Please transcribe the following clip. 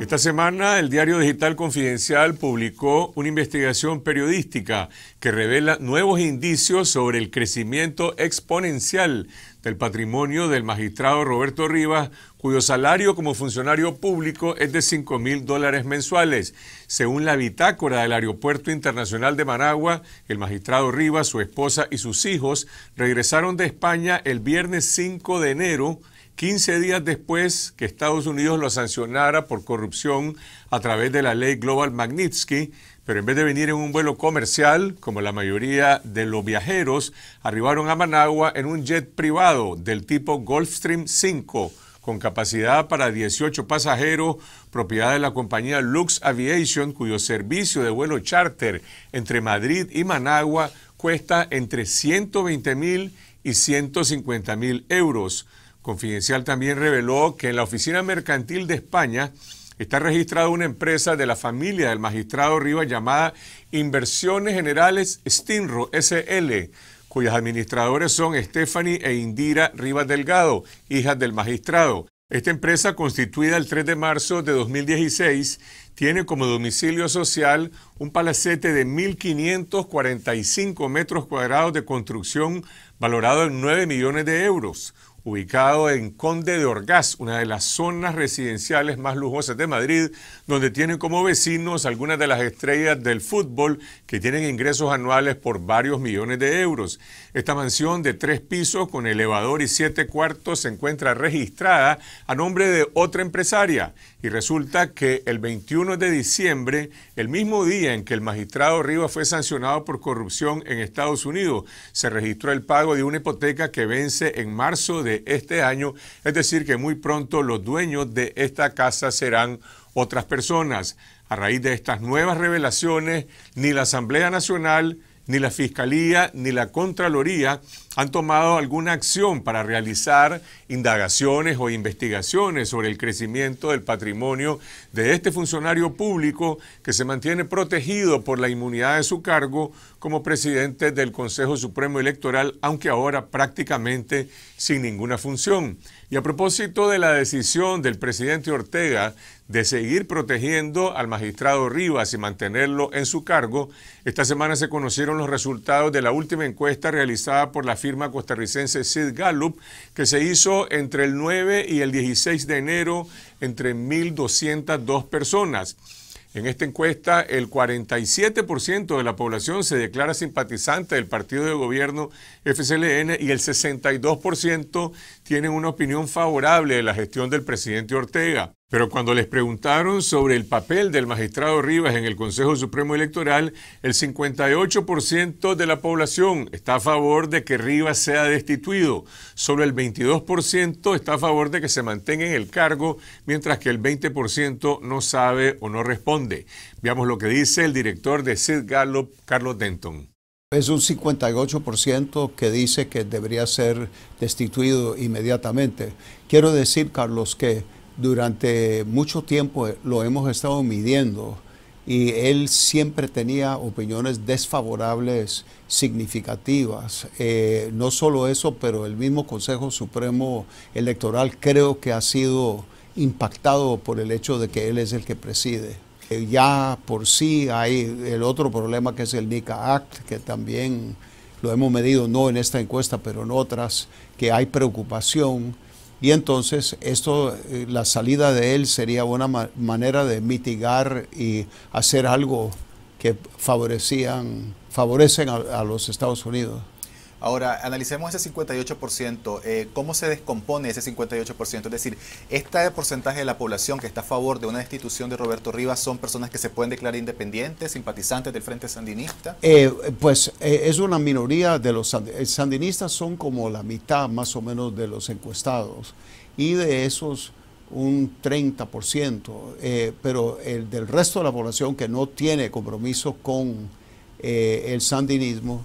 Esta semana el diario digital Confidencial publicó una investigación periodística que revela nuevos indicios sobre el crecimiento exponencial del patrimonio del magistrado Roberto Rivas, cuyo salario como funcionario público es de 5 mil dólares mensuales. Según la bitácora del Aeropuerto Internacional de Managua, el magistrado Rivas, su esposa y sus hijos regresaron de España el viernes 5 de enero 15 días después que Estados Unidos lo sancionara por corrupción a través de la ley Global Magnitsky, pero en vez de venir en un vuelo comercial, como la mayoría de los viajeros, arribaron a Managua en un jet privado del tipo Gulfstream 5, con capacidad para 18 pasajeros, propiedad de la compañía Lux Aviation, cuyo servicio de vuelo charter entre Madrid y Managua cuesta entre 120 mil y 150 mil euros. Confidencial también reveló que en la Oficina Mercantil de España está registrada una empresa de la familia del magistrado Rivas llamada Inversiones Generales Stinro SL, cuyas administradores son Stephanie e Indira Rivas Delgado, hijas del magistrado. Esta empresa, constituida el 3 de marzo de 2016, tiene como domicilio social un palacete de 1.545 metros cuadrados de construcción valorado en 9 millones de euros, ubicado en Conde de Orgaz, una de las zonas residenciales más lujosas de Madrid, donde tienen como vecinos algunas de las estrellas del fútbol que tienen ingresos anuales por varios millones de euros. Esta mansión de tres pisos con elevador y siete cuartos se encuentra registrada a nombre de otra empresaria y resulta que el 21 de diciembre, el mismo día en que el magistrado Rivas fue sancionado por corrupción en Estados Unidos, se registró el pago de una hipoteca que vence en marzo de este año, es decir, que muy pronto los dueños de esta casa serán otras personas. A raíz de estas nuevas revelaciones, ni la Asamblea Nacional, ni la Fiscalía ni la Contraloría han tomado alguna acción para realizar indagaciones o investigaciones sobre el crecimiento del patrimonio de este funcionario público que se mantiene protegido por la inmunidad de su cargo como presidente del Consejo Supremo Electoral, aunque ahora prácticamente sin ninguna función. Y a propósito de la decisión del presidente Ortega de seguir protegiendo al magistrado Rivas y mantenerlo en su cargo, esta semana se conocieron los resultados de la última encuesta realizada por la firma costarricense Sid Gallup, que se hizo entre el 9 y el 16 de enero entre 1.202 personas. En esta encuesta, el 47% de la población se declara simpatizante del partido de gobierno FCLN y el 62% tienen una opinión favorable de la gestión del presidente Ortega. Pero cuando les preguntaron sobre el papel del magistrado Rivas en el Consejo Supremo Electoral, el 58% de la población está a favor de que Rivas sea destituido, solo el 22% está a favor de que se mantenga en el cargo, mientras que el 20% no sabe o no responde. Veamos lo que dice el director de Sid Gallup, Carlos Denton. Es un 58% que dice que debería ser destituido inmediatamente. Quiero decir, Carlos, que durante mucho tiempo eh, lo hemos estado midiendo y él siempre tenía opiniones desfavorables significativas. Eh, no solo eso, pero el mismo Consejo Supremo Electoral creo que ha sido impactado por el hecho de que él es el que preside. Eh, ya por sí hay el otro problema que es el NICA Act, que también lo hemos medido no en esta encuesta, pero en otras, que hay preocupación y entonces esto, eh, la salida de él sería una manera de mitigar y hacer algo que favorecían, favorecen a los Estados Unidos. Ahora, analicemos ese 58%, eh, ¿cómo se descompone ese 58%? Es decir, ¿este porcentaje de la población que está a favor de una destitución de Roberto Rivas son personas que se pueden declarar independientes, simpatizantes del Frente Sandinista? Eh, pues eh, es una minoría de los sandinistas, son como la mitad más o menos de los encuestados y de esos un 30%, pero el del resto de la población que no tiene compromiso con el sandinismo